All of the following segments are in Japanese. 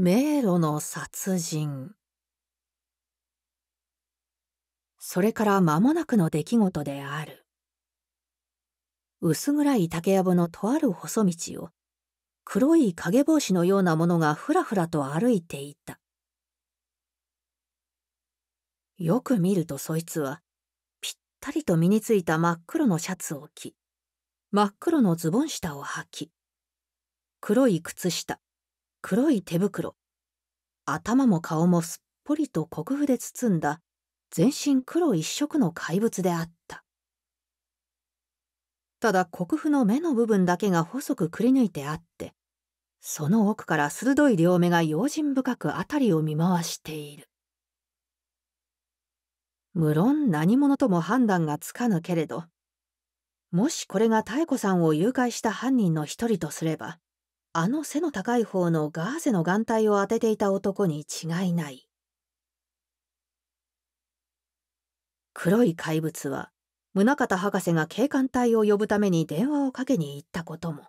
迷路の殺人それから間もなくの出来事である薄暗い竹やぶのとある細道を黒い影帽子のようなものがふらふらと歩いていたよく見るとそいつはぴったりと身についた真っ黒のシャツを着真っ黒のズボン下を履き黒い靴下黒い手袋頭も顔もすっぽりと国府で包んだ全身黒一色の怪物であったただ国府の目の部分だけが細くくり抜いてあってその奥から鋭い両目が用心深く辺りを見回している無論何者とも判断がつかぬけれどもしこれが妙子さんを誘拐した犯人の一人とすればあの背の高い方のガーゼの眼帯を当てていた男に違いない黒い怪物は宗像博士が警官隊を呼ぶために電話をかけに行ったことも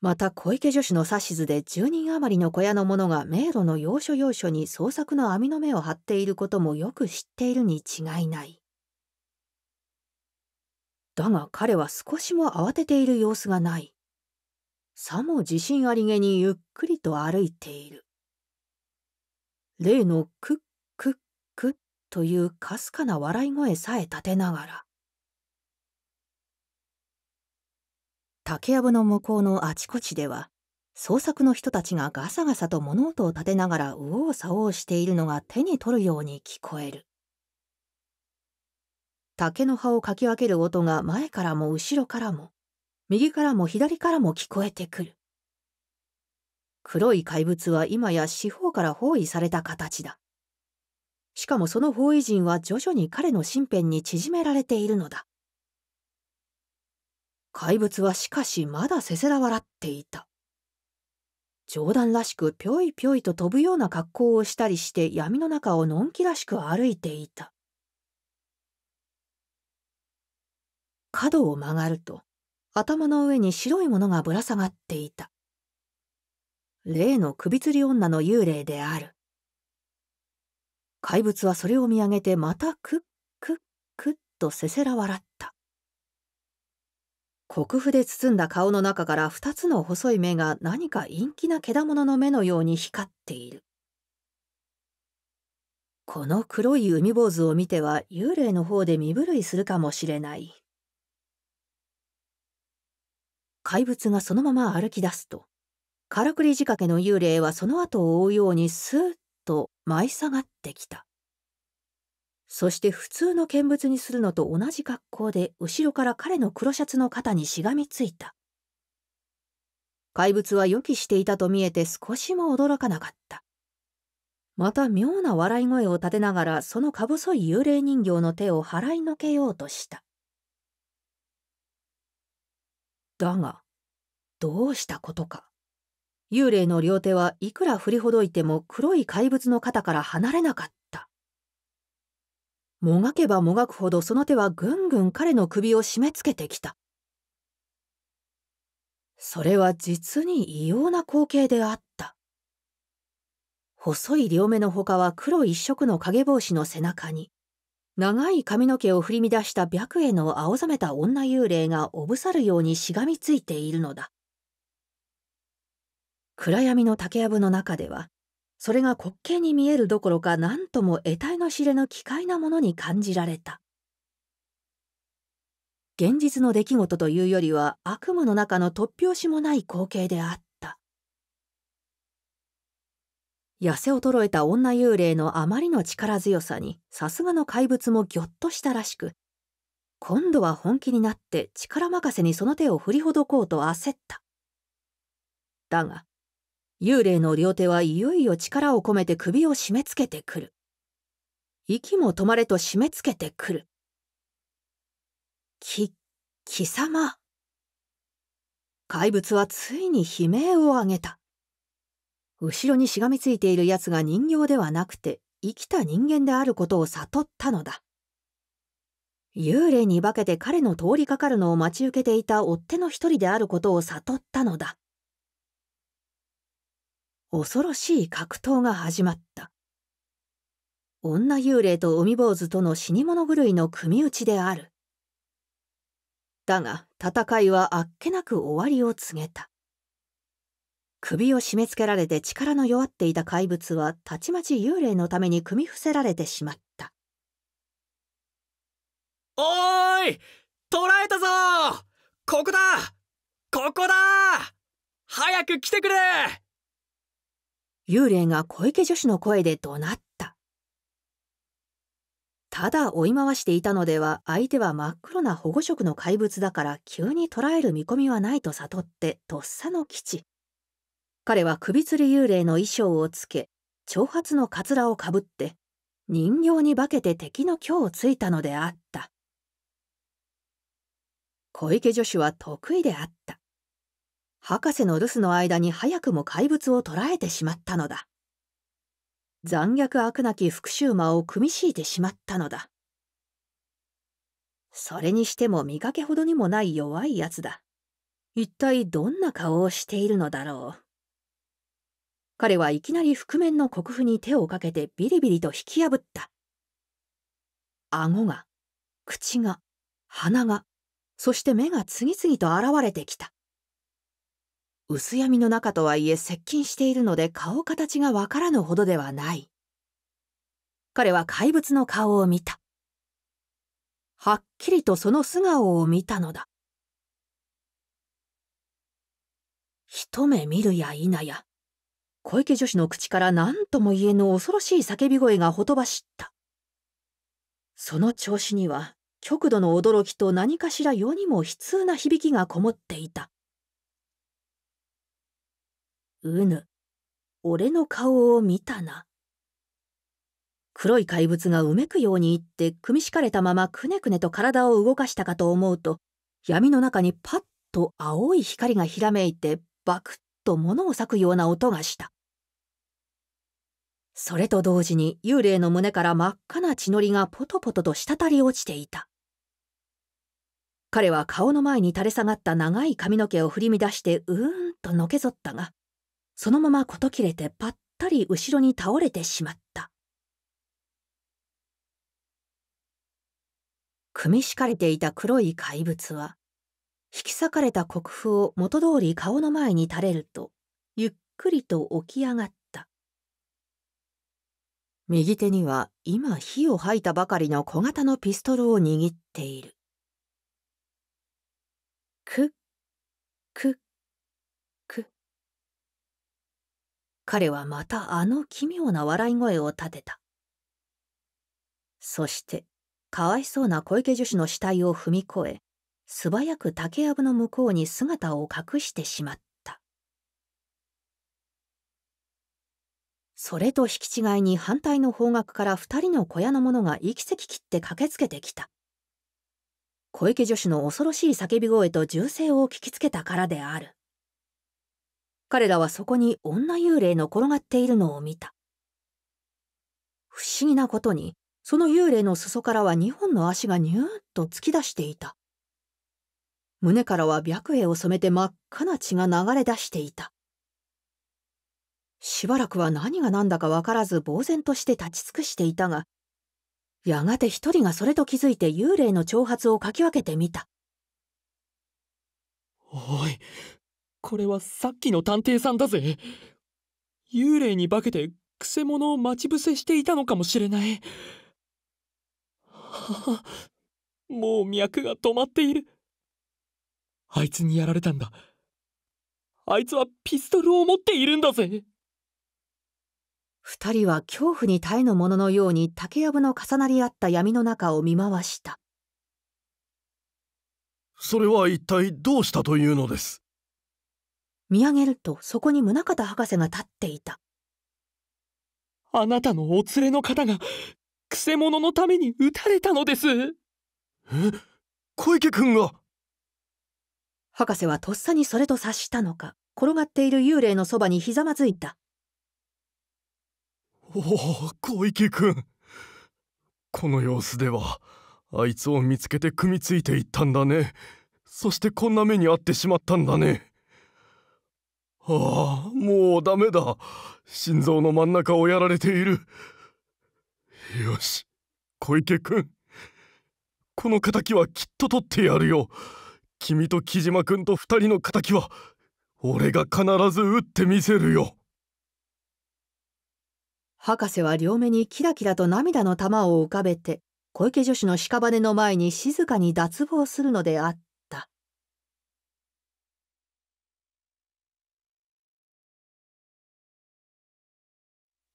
また小池女子の指図で10人余りの小屋の者が迷路の要所要所に捜索の網の目を張っていることもよく知っているに違いないだが彼は少しも慌てている様子がないさも自信ありげにゆっくりと歩いている。例のクックックッというかすかな笑い声さえ立てながら。竹やぶの向こうのあちこちでは、創作の人たちがガサガサと物音を立てながら右往左往しているのが手に取るように聞こえる。竹の葉をかき分ける音が前からも後ろからも右からも左からも聞こえてくる。黒い怪物は今や四方から包囲された形だ。しかもその包囲陣は徐々に彼の身辺に縮められているのだ。怪物はしかしまだせせら笑っていた。冗談らしくぴょいぴょいと飛ぶような格好をしたりして闇の中をのんきらしく歩いていた角を曲がると頭の上に白いものがぶら下がっていた。例の首吊り女の幽霊である。怪物はそれを見上げてまたクックックッとせせら笑った。国府で包んだ顔の中から二つの細い目が何か陰気な獣の目のように光っている。この黒い海坊主を見ては幽霊の方で身震いするかもしれない。怪物がそのまま歩き出すとからくり仕掛けの幽霊はその後を追うようにスーッと舞い下がってきたそして普通の見物にするのと同じ格好で後ろから彼の黒シャツの肩にしがみついた怪物は予期していたと見えて少しも驚かなかったまた妙な笑い声を立てながらそのか細い幽霊人形の手を払いのけようとしただが、どうしたことか。幽霊の両手はいくら振りほどいても黒い怪物の肩から離れなかった。もがけばもがくほどその手はぐんぐん彼の首を締め付けてきた。それは実に異様な光景であった。細い両目のほかは黒一色の影帽子の背中に、長い髪の毛を振り乱した白衣の青ざめた女幽霊がおぶさるようにしがみついているのだ。暗闇の竹やぶの中では、それが滑稽に見えるどころか何とも得体の知れぬ奇怪なものに感じられた。現実の出来事というよりは悪夢の中の突拍子もない光景であった。痩せ衰えた女幽霊のあまりの力強さにさすがの怪物もぎょっとしたらしく今度は本気になって力任せにその手を振りほどこうと焦っただが幽霊の両手はいよいよ力を込めて首を締め付けてくる息も止まれと締め付けてくるき貴様怪物はついに悲鳴を上げた後ろにしがみついている奴が人形ではなくて生きた人間であることを悟ったのだ。幽霊に化けて彼の通りかかるのを待ち受けていた追っ手の一人であることを悟ったのだ。恐ろしい格闘が始まった。女幽霊と海坊主との死に物狂いの組打ちである。だが戦いはあっけなく終わりを告げた。首を締め付けられて力の弱っていた怪物はたちまち幽霊のために組み伏せられてしまったおーい捕らえたぞここだここだ早く来てくれ幽霊が小池女子の声で怒鳴ったただ追い回していたのでは相手は真っ黒な保護色の怪物だから急に捕らえる見込みはないと悟ってとっさの基地彼は首吊り幽霊の衣装をつけ、長髪のかつらをかぶって、人形に化けて敵の虚をついたのであった。小池女子は得意であった。博士の留守の間に早くも怪物を捕らえてしまったのだ。残虐悪なき復讐魔を組み敷いてしまったのだ。それにしても見かけほどにもない弱いやつだ。一体どんな顔をしているのだろう。彼はいきなり覆面の国府に手をかけてビリビリと引き破った顎が口が鼻がそして目が次々と現れてきた薄闇の中とはいえ接近しているので顔形がわからぬほどではない彼は怪物の顔を見たはっきりとその素顔を見たのだ一目見るや否や小池女子の口から何とも言えぬ恐ろしい叫び声がほとばしった。その調子には、極度の驚きと何かしら世にも悲痛な響きがこもっていた。うぬ、俺の顔を見たな。黒い怪物がうめくように言って組み敷かれたままくねくねと体を動かしたかと思うと闇の中にパッと青い光がひらめいてバクッと物を裂くような音がしたそれと同時に幽霊の胸から真っ赤な血のりがポトポトと滴り落ちていた。彼は顔の前に垂れ下がった長い髪の毛を振り乱してうーんとのけぞったが、そのまま事切れてぱったり後ろに倒れてしまった。組み敷かれていた黒い怪物は、引き裂かれた国府を元通り顔の前に垂れると、ゆっくりと起き上がった。右手には今火を吐いたばかりの小型のピストルを握っている。く、っく、っく。っ。彼はまたあの奇妙な笑い声を立てた。そして、かわいそうな小池女子の死体を踏み越え、素早く竹やぶの向こうに姿を隠してしまった。それと引き違いに反対の方角から2人の小屋の者が息せきって駆けつけてきた小池女子の恐ろしい叫び声と銃声を聞きつけたからである彼らはそこに女幽霊の転がっているのを見た不思議なことにその幽霊の裾からは2本の足がニューッと突き出していた胸からは白衣を染めて真っ赤な血が流れ出していたしばらくは何が何だか分からず呆然として立ち尽くしていたが、やがて一人がそれと気づいて幽霊の挑発をかき分けてみた。おい、これはさっきの探偵さんだぜ。幽霊に化けて、くせ者を待ち伏せしていたのかもしれない。はあ、もう脈が止まっている。あいつにやられたんだ。あいつはピストルを持っているんだぜ。二人は恐怖に耐えぬもののように竹やぶの重なり合った闇の中を見回したそれは一体どうしたというのです見上げるとそこに宗像博士が立っていたあなたのお連れの方がくせ者のために撃たれたのですえ小池君が博士はとっさにそれと察したのか転がっている幽霊のそばにひざまずいたおお小池君この様子ではあいつを見つけて組みついていったんだねそしてこんな目に遭ってしまったんだねああもうダメだ心臓の真ん中をやられているよし小池君この敵はきっと取ってやるよ君と木島君と2人の敵は俺が必ず撃ってみせるよ博士は両目にキラキラと涙の玉を浮かべて小池女子の屍の前に静かに脱帽するのであった。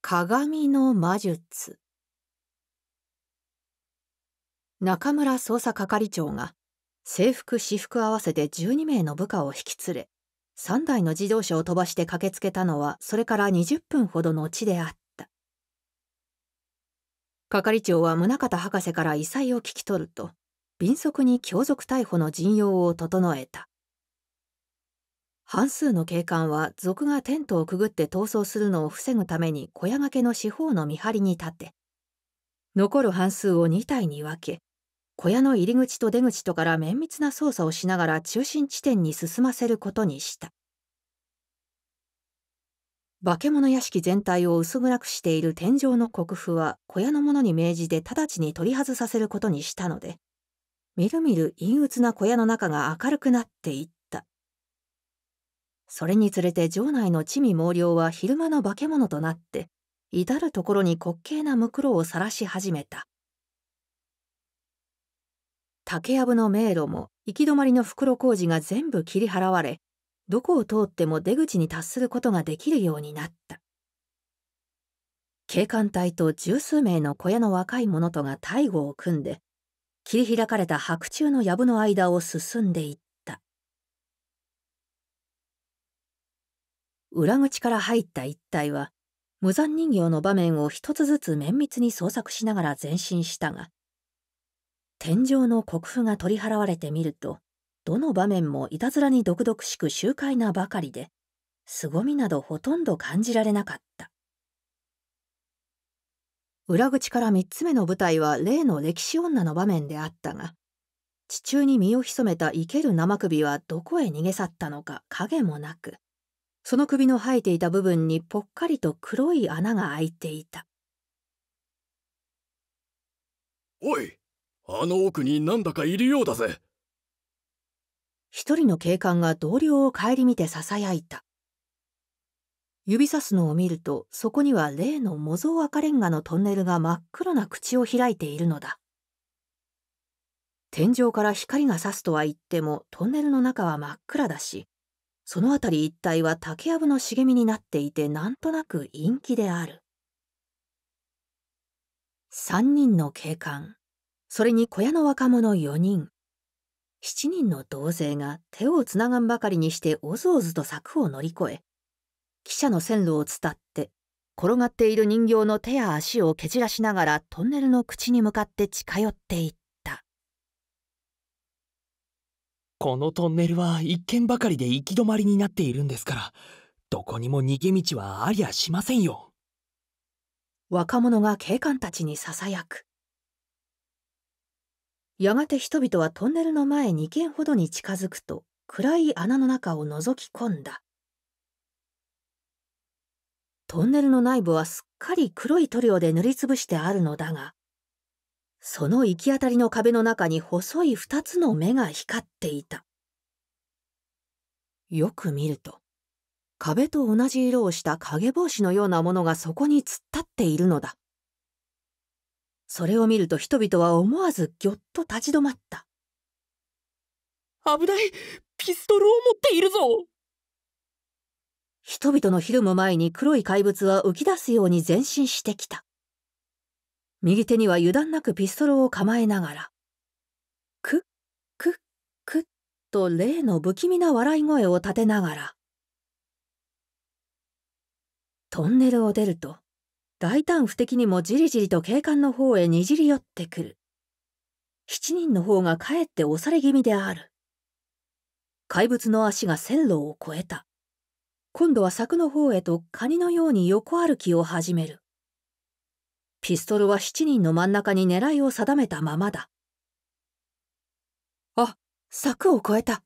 鏡の魔術中村捜査係長が制服私服合わせて12名の部下を引き連れ3台の自動車を飛ばして駆けつけたのはそれから20分ほどの地であった。係長は宗像博士から異彩を聞き取ると敏速に強族逮捕の陣容を整えた半数の警官は賊がテントをくぐって逃走するのを防ぐために小屋掛けの四方の見張りに立て残る半数を2体に分け小屋の入り口と出口とから綿密な捜査をしながら中心地点に進ませることにした化け物屋敷全体を薄暗くしている天井の国府は小屋の者に命じて直ちに取り外させることにしたので、みるみる陰鬱な小屋の中が明るくなっていった。それにつれて城内の地味猛量は昼間の化け物となって、至る所に滑稽なムクロを晒し始めた。竹やぶの迷路も行き止まりの袋小路が全部切り払われどこを通っても出口に達することができるようになった警官隊と十数名の小屋の若い者とが大護を組んで切り開かれた白昼の藪の間を進んでいった裏口から入った一帯は無残人形の場面を一つずつ綿密に捜索しながら前進したが天井の国府が取り払われてみるとどの場面もいたずらに毒々しく周回なばかりで、凄みなどほとんど感じられなかった。裏口から3つ目の舞台は例の歴史女の場面であったが、地中に身を潜めた生ける生首はどこへ逃げ去ったのか影もなく、その首の生えていた部分にぽっかりと黒い穴が開いていた。おい、あの奥になんだかいるようだぜ。一人の警官が同僚を顧みて囁いた。指さすのを見ると、そこには例の模造赤レンガのトンネルが真っ黒な口を開いているのだ。天井から光が差すとは言っても、トンネルの中は真っ暗だし、その辺り一帯は竹やぶの茂みになっていて、なんとなく陰気である。三人の警官、それに小屋の若者四人、7人の同勢が手をつながんばかりにしておずおずと柵を乗り越え汽車の線路を伝って転がっている人形の手や足を蹴散らしながらトンネルの口に向かって近寄っていったこのトンネルは一軒ばかりで行き止まりになっているんですからどこにも逃げ道はありゃしませんよ若者が警官たちにささやくやがて人々はトンネルの前2軒ほどに近づくと暗い穴の中を覗き込んだトンネルの内部はすっかり黒い塗料で塗りつぶしてあるのだがその行き当たりの壁の中に細い2つの目が光っていたよく見ると壁と同じ色をした影帽子のようなものがそこに突っ立っているのだそれを見ると人々は思わずぎょっと立ち止まった危ないピストルを持っているぞ人々のひるむ前に黒い怪物は浮き出すように前進してきた右手には油断なくピストルを構えながらクックックッと例の不気味な笑い声を立てながらトンネルを出ると大胆不敵にもじりじりと警官の方へにじり寄ってくる。7人の方がかえって押され気味である。怪物の足が線路を越えた。今度は柵の方へとカニのように横歩きを始める。ピストルは7人の真ん中に狙いを定めたままだ。あ、柵を越えた。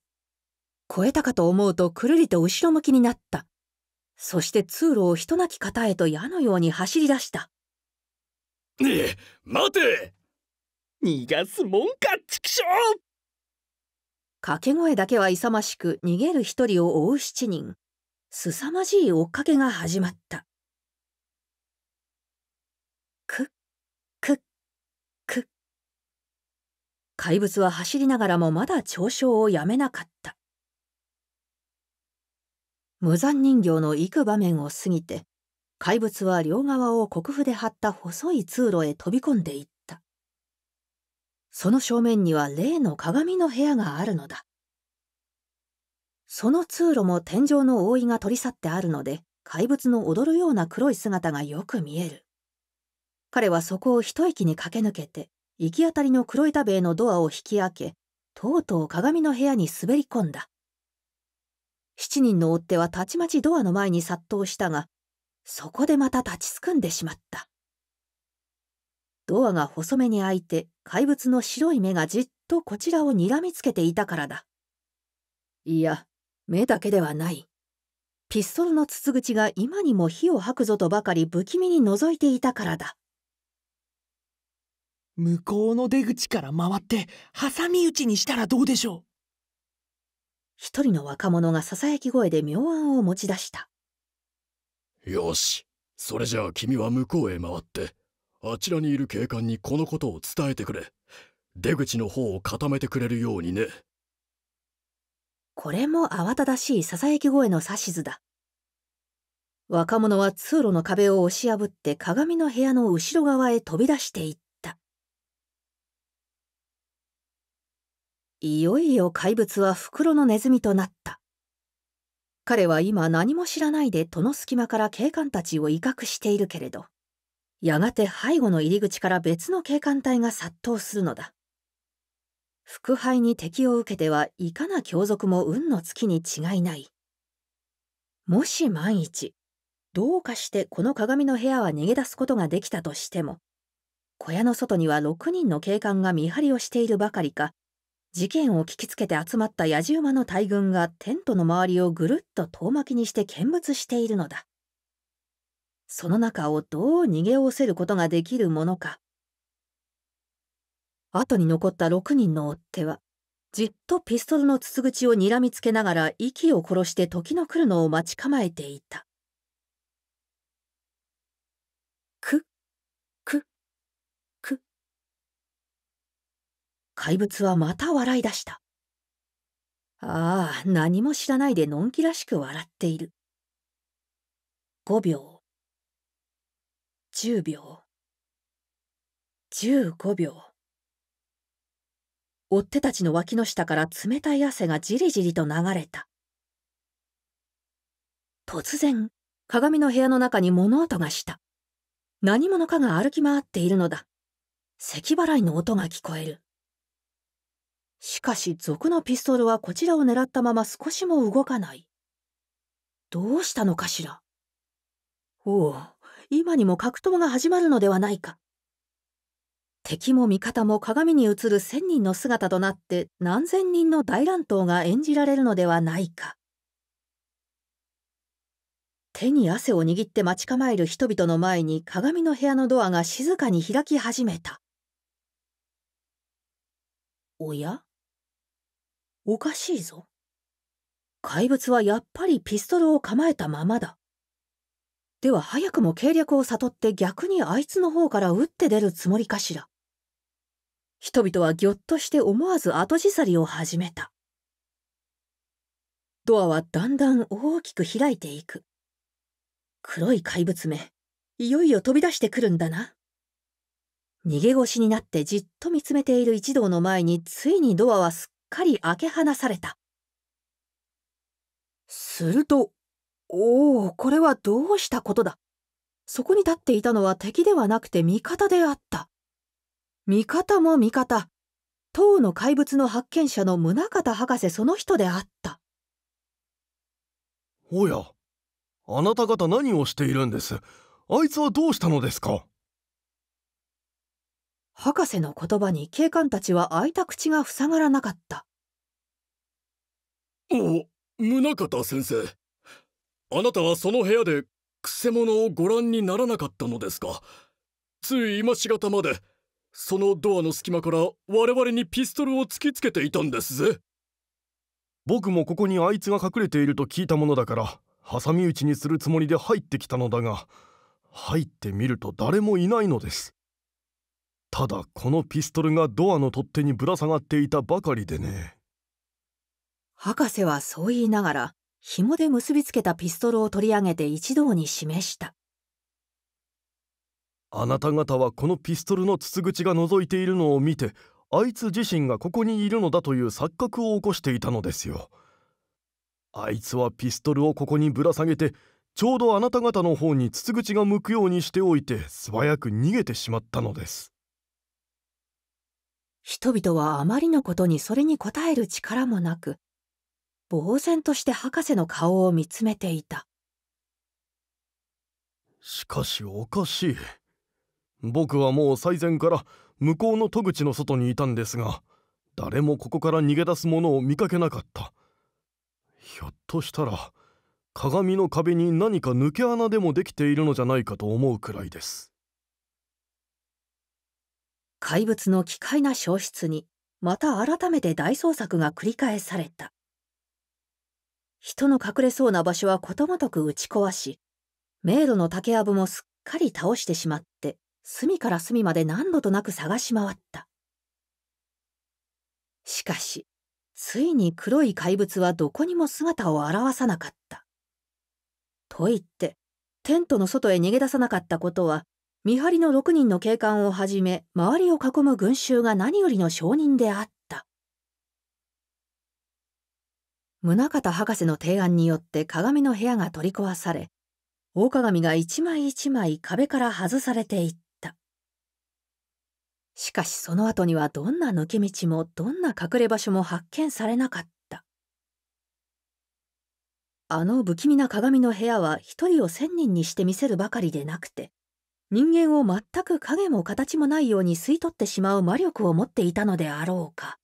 越えたかと思うとくるりと後ろ向きになった。そして通路を人なき方へと矢のように走り出したねえ待て逃がすもんか畜生掛け声だけは勇ましく逃げる一人を追う七人凄まじい追っかけが始まったくくく怪物は走りながらもまだ嘲笑をやめなかった無残人形の行く場面を過ぎて怪物は両側を国府で張った細い通路へ飛び込んでいったその正面には例の鏡の部屋があるのだその通路も天井の覆いが取り去ってあるので怪物の踊るような黒い姿がよく見える彼はそこを一息に駆け抜けて行き当たりの黒板塀のドアを引き開けとうとう鏡の部屋に滑り込んだ7人の追っ手はたちまちドアの前に殺到したがそこでまた立ちすくんでしまったドアが細めに開いて怪物の白い目がじっとこちらをにらみつけていたからだいや目だけではないピストルの筒口が今にも火を吐くぞとばかり不気味に覗いていたからだ向こうの出口から回って挟み撃ちにしたらどうでしょう一人の若者がささやき声で妙案を持ち出したよしそれじゃあ君は向こうへ回ってあちらにいる警官にこのことを伝えてくれ出口の方を固めてくれるようにねこれも慌ただしいささやき声の指図だ若者は通路の壁を押し破って鏡の部屋の後ろ側へ飛び出していっいよいよ怪物は袋のネズミとなった。彼は今何も知らないで戸の隙間から警官たちを威嚇しているけれど、やがて背後の入り口から別の警官隊が殺到するのだ。腹配に敵を受けてはいかな凶賊も運の月に違いない。もし万一、どうかしてこの鏡の部屋は逃げ出すことができたとしても、小屋の外には6人の警官が見張りをしているばかりか、事件を聞きつけて集まった野じ馬の大群がテントの周りをぐるっと遠巻きにして見物しているのだ。その中をどう逃げおせることができるものか。後に残った6人の追っ手は、じっとピストルの筒口をにらみつけながら息を殺して時の来るのを待ち構えていた。怪物はまた笑い出した。ああ、何も知らないでのんきらしく笑っている。5秒。10秒。15秒。追っ手たちの脇の下から冷たい汗がじりじりと流れた。突然、鏡の部屋の中に物音がした。何者かが歩き回っているのだ。咳払いの音が聞こえる。しかし賊のピストルはこちらを狙ったまま少しも動かないどうしたのかしらおお今にも格闘が始まるのではないか敵も味方も鏡に映る千人の姿となって何千人の大乱闘が演じられるのではないか手に汗を握って待ち構える人々の前に鏡の部屋のドアが静かに開き始めたおやおかしいぞ。怪物はやっぱりピストルを構えたままだ。では早くも計略を悟って逆にあいつの方から撃って出るつもりかしら。人々はぎょっとして思わず後じさりを始めた。ドアはだんだん大きく開いていく。黒い怪物め、いよいよ飛び出してくるんだな。逃げ腰になってじっと見つめている一同の前についにドアはすっかり開け放されたするとおおこれはどうしたことだそこに立っていたのは敵ではなくて味方であった味方も味方唐の怪物の発見者の宗像博士その人であったおやあなた方何をしているんですあいつはどうしたのですか博士の言葉に警官たちは開いた口が塞がらなかったお宗方先生あなたはその部屋でくせ者をご覧にならなかったのですかつい今しがたまでそのドアの隙間から我々にピストルを突きつけていたんですぜ僕もここにあいつが隠れていると聞いたものだから挟み撃ちにするつもりで入ってきたのだが入ってみると誰もいないのですただこのピストルがドアの取っ手にぶら下がっていたばかりでね博士はそう言いながら紐で結びつけたピストルを取り上げて一同に示したあなた方はこのピストルの筒口が覗いているのを見てあいつ自身がここにいるのだという錯覚を起こしていたのですよあいつはピストルをここにぶら下げてちょうどあなた方の方に筒口が向くようにしておいて素早く逃げてしまったのです人々はあまりのことにそれに応える力もなく、呆然として博士の顔を見つめていた。しかしおかしい。僕はもう最前から向こうの戸口の外にいたんですが、誰もここから逃げ出すものを見かけなかった。ひょっとしたら、鏡の壁に何か抜け穴でもできているのじゃないかと思うくらいです。怪物の奇怪な消失にまた改めて大捜索が繰り返された人の隠れそうな場所はことごとく打ち壊し迷路の竹やぶもすっかり倒してしまって隅から隅まで何度となく探し回ったしかしついに黒い怪物はどこにも姿を現さなかったと言ってテントの外へ逃げ出さなかったことは見張りの6人の警官をはじめ周りを囲む群衆が何よりの証人であった宗像博士の提案によって鏡の部屋が取り壊され大鏡が一枚一枚壁から外されていったしかしその後にはどんな抜け道もどんな隠れ場所も発見されなかったあの不気味な鏡の部屋は一人を千人にして見せるばかりでなくて人間を全く影も形もないように吸い取ってしまう魔力を持っていたのであろうか。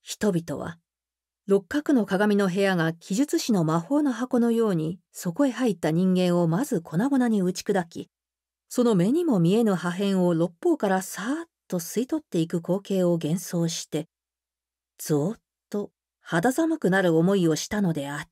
人々は、六角の鏡の部屋が記述師の魔法の箱のようにそこへ入った人間をまず粉々に打ち砕き、その目にも見えぬ破片を六方からさーっと吸い取っていく光景を幻想して、ぞーっと肌寒くなる思いをしたのであった。